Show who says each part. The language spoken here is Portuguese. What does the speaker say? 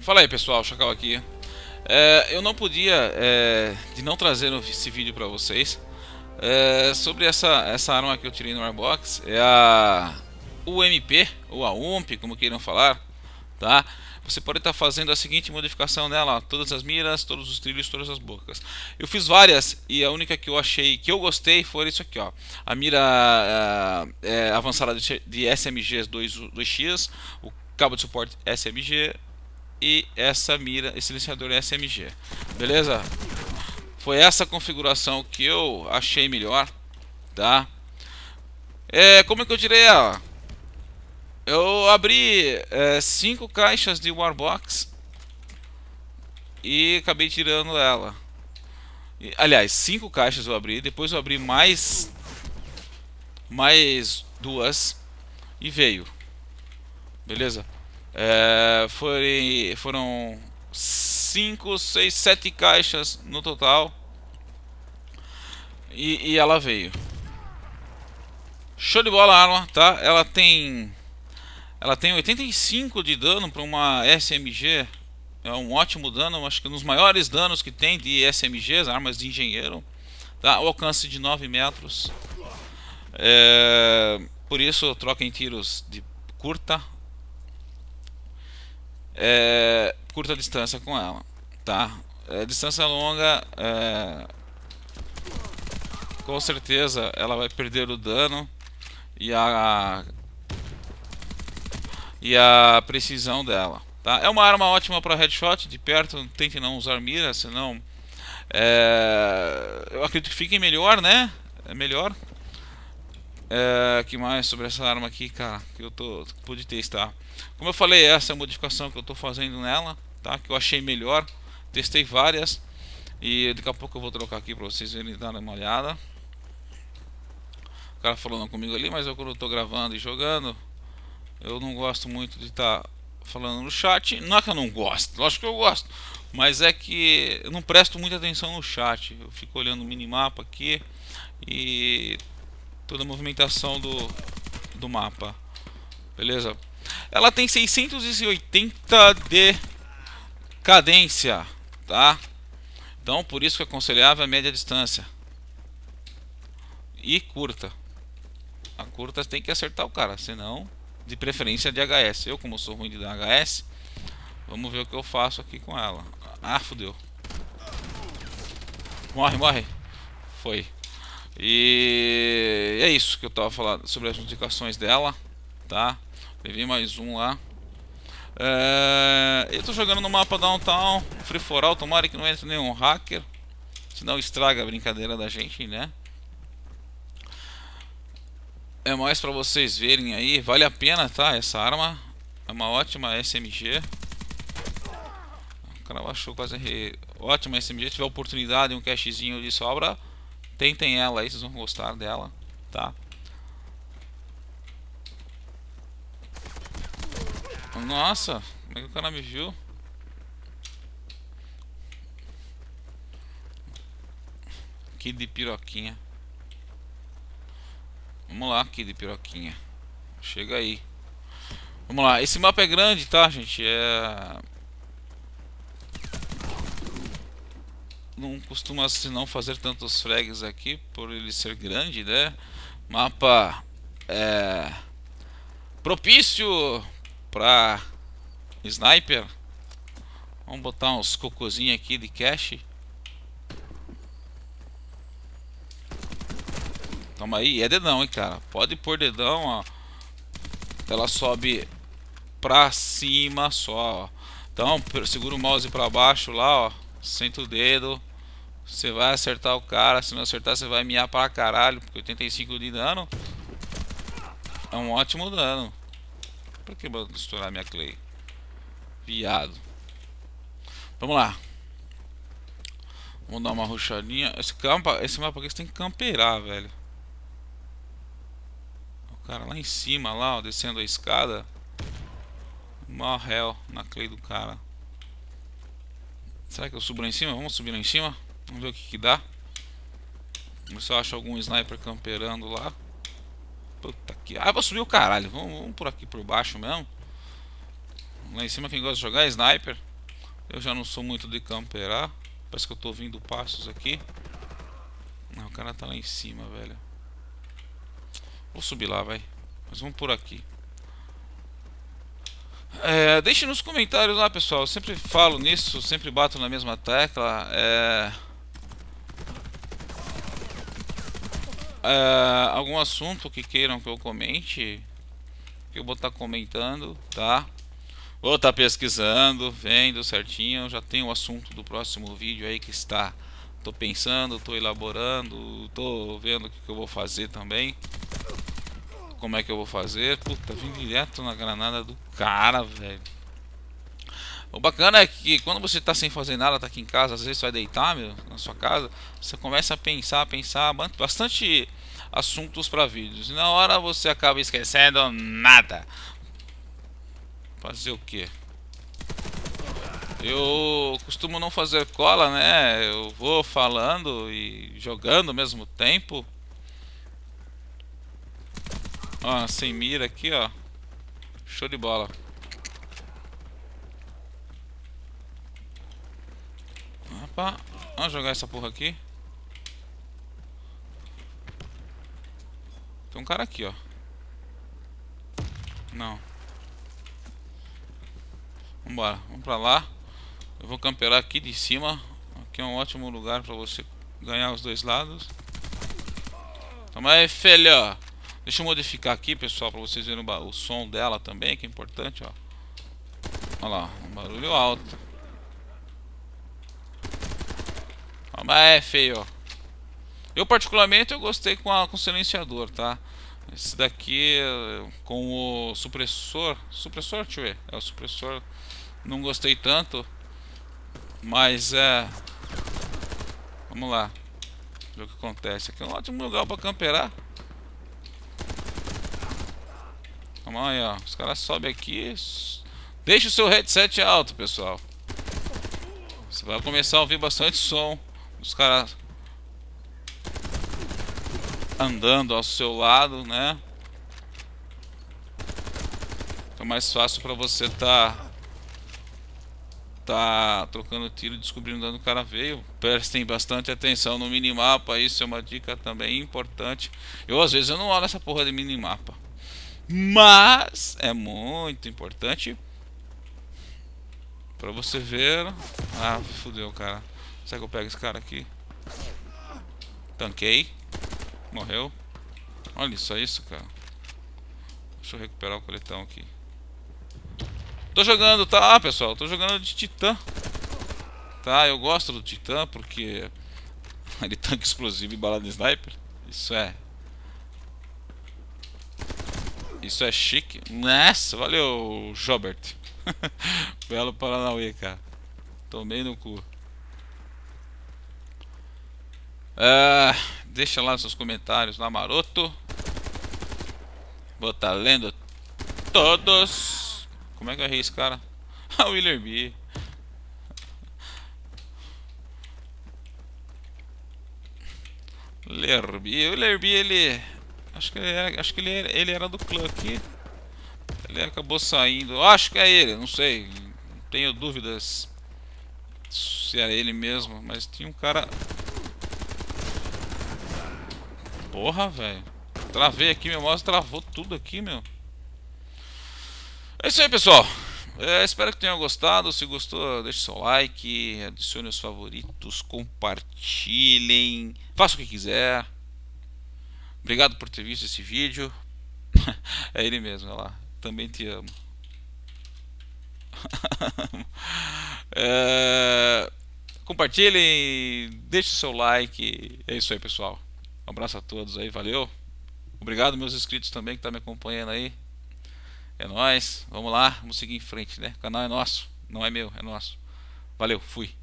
Speaker 1: Fala aí pessoal, Chacal aqui. É, eu não podia é, de não trazer esse vídeo para vocês é, sobre essa, essa arma que eu tirei no Airbox. É a UMP, ou a UMP, como queiram falar. Tá? Você pode estar tá fazendo a seguinte modificação nela: todas as miras, todos os trilhos, todas as bocas. Eu fiz várias e a única que eu achei que eu gostei foi isso aqui: ó. a mira é, é, avançada de, de 2, 2X, o cabo de suporte SMG, e essa mira, esse silenciador é SMG. Beleza? Foi essa configuração que eu achei melhor, tá? É, como é que eu tirei ela? Eu abri 5 é, caixas de Warbox e acabei tirando ela. E, aliás, 5 caixas eu abri, depois eu abri mais mais duas e veio. Beleza? É, foi, foram 5, 6, 7 caixas no total. E, e, ela veio. Show de bola a arma, tá? Ela tem ela tem 85 de dano para uma SMG. É um ótimo dano, acho que um dos maiores danos que tem de SMGs, armas de engenheiro. Tá? O alcance de 9 metros. É, por isso troca em tiros de curta é, curta distância com ela, tá? É, distância longa, é, com certeza ela vai perder o dano e a e a precisão dela, tá? É uma arma ótima para headshot de perto, tente não usar mira, senão é, eu acredito que fique melhor, né? É melhor é, que mais sobre essa arma aqui, cara, que eu tô, pude testar. Como eu falei, essa é a modificação que eu tô fazendo nela, tá? Que eu achei melhor. Testei várias. E daqui a pouco eu vou trocar aqui pra vocês verem dar uma olhada. O cara falando comigo ali, mas eu quando eu tô gravando e jogando, eu não gosto muito de estar tá falando no chat. Não é que eu não gosto, lógico que eu gosto. Mas é que eu não presto muita atenção no chat. Eu fico olhando o minimapa aqui e toda a movimentação do, do mapa. Beleza? Ela tem 680 de cadência, tá? Então, por isso que é aconselhável a média distância. E curta. A curta tem que acertar o cara, senão, de preferência de HS. Eu, como sou ruim de dar HS, vamos ver o que eu faço aqui com ela. Ah, fodeu. Morre, morre. Foi. E é isso que eu tava falando sobre as indicações dela, tá? Levei mais um lá. É... eu tô jogando no mapa Downtown, Free For All, tomara que não entre nenhum hacker. Senão estraga a brincadeira da gente, né? É mais para vocês verem aí, vale a pena, tá? Essa arma é uma ótima SMG. O cara baixou quase... Ótima SMG, se tiver oportunidade, um cachezinho de sobra Tentem ela aí, vocês vão gostar dela, tá? Nossa, como é que o cara me viu? Que de piroquinha. Vamos lá, que de piroquinha. Chega aí. Vamos lá, esse mapa é grande, tá, gente? É... não costuma se não fazer tantos frags aqui por ele ser grande, né? Mapa é, propício para sniper. Vamos botar uns cocôzinhos aqui de cache. Toma aí, é dedão, hein, cara. Pode pôr dedão, ó. Ela sobe pra cima só, ó. Então, segura o mouse pra baixo lá, ó. Senta o dedo. Você vai acertar o cara, se não acertar você vai miar pra caralho, porque 85 de dano é um ótimo dano. Por que vou estourar minha clay? Viado. Vamos lá. Vamos dar uma ruxadinha. Esse, campa, esse mapa aqui você tem que camperar, velho. O cara lá em cima, lá, ó, descendo a escada. Morreu na clay do cara. Será que eu subo lá em cima? Vamos subir lá em cima? Vamos ver o que, que dá. Vamos ver se eu acho algum sniper camperando lá. Puta que... Ah, vou subir o caralho. Vamos, vamos por aqui por baixo mesmo. Lá em cima quem gosta de jogar é sniper. Eu já não sou muito de camperar. Parece que eu tô vindo passos aqui. Não, o cara tá lá em cima, velho. Vou subir lá, vai. Mas vamos por aqui. É, deixe nos comentários lá, pessoal. Eu sempre falo nisso, sempre bato na mesma tecla. É... uh, algum assunto que queiram que eu comente, que eu vou estar tá comentando, tá? Vou estar tá pesquisando, vendo certinho, já tem o assunto do próximo vídeo aí que está. Tô pensando, tô elaborando, tô vendo o que, que eu vou fazer também. Como é que eu vou fazer? Puta, vim direto na granada do cara, velho. O bacana é que quando você está sem fazer nada, está aqui em casa, às vezes vai deitar, meu, na sua casa, você começa a pensar, pensar bastante assuntos para vídeos. E na hora você acaba esquecendo nada. Fazer o que? Eu costumo não fazer cola, né? Eu vou falando e jogando ao mesmo tempo. Ó, sem mira aqui, ó. Show de bola. Opa, vamos jogar essa porra aqui. Tem um cara aqui, ó. Não. Vambora, vamos pra lá. Eu vou camperar aqui de cima. Aqui é um ótimo lugar pra você ganhar os dois lados. Toma aí, filho. Deixa eu modificar aqui, pessoal, pra vocês verem o, o som dela também, que é importante, ó. Olha lá, um barulho alto. Mas é feio, Eu particularmente eu gostei com, a, com o silenciador, tá? Esse daqui com o supressor. Supressor, deixa eu ver. É o supressor. Não gostei tanto. Mas é. Vamos lá. Ver o que acontece. Aqui é um ótimo lugar pra camperar. Calma aí, ó. Os caras sobem aqui. Deixa o seu headset alto, pessoal. Você vai começar a ouvir bastante som os caras andando ao seu lado, né? É mais fácil para você tá tá trocando tiro e descobrindo onde o cara veio. Prestem bastante atenção no minimapa, isso é uma dica também importante. Eu às vezes eu não olho essa porra de minimapa. Mas é muito importante para você ver. Ah, fudeu, cara. Será que eu pego esse cara aqui? Tanquei. Morreu. Olha só isso, cara. Deixa eu recuperar o coletão aqui. Tô jogando, tá, Ah, pessoal? Tô jogando de Titã. Tá, eu gosto do Titã porque ele tanque explosivo e bala de sniper. Isso é... Isso é chique. Nossa, valeu, Jobert. Belo Paranauê, cara. Tomei no cu. Ah, deixa lá seus comentários lá, maroto. Vou estar tá lendo todos. Como é que eu errei esse cara? Ah, William B. Lerby. O Lerby, ele... Acho que, ele era, acho que ele, era, ele era do clã aqui. Ele acabou saindo. Acho que é ele, não sei. Tenho dúvidas se era ele mesmo. Mas tinha um cara Porra, velho. Travei aqui, meu mouse travou tudo aqui, meu. É isso aí, pessoal. É, espero que tenham gostado. Se gostou, deixe seu like, adicione os favoritos, compartilhem, faça o que quiser. Obrigado por ter visto esse vídeo. é ele mesmo, olha lá. Também te amo. é... Compartilhem, deixe seu like. É isso aí, pessoal. Um abraço a todos aí, valeu. Obrigado meus inscritos também que tá me acompanhando aí. É nós, vamos lá, vamos seguir em frente, né? O canal é nosso, não é meu, é nosso. Valeu, fui.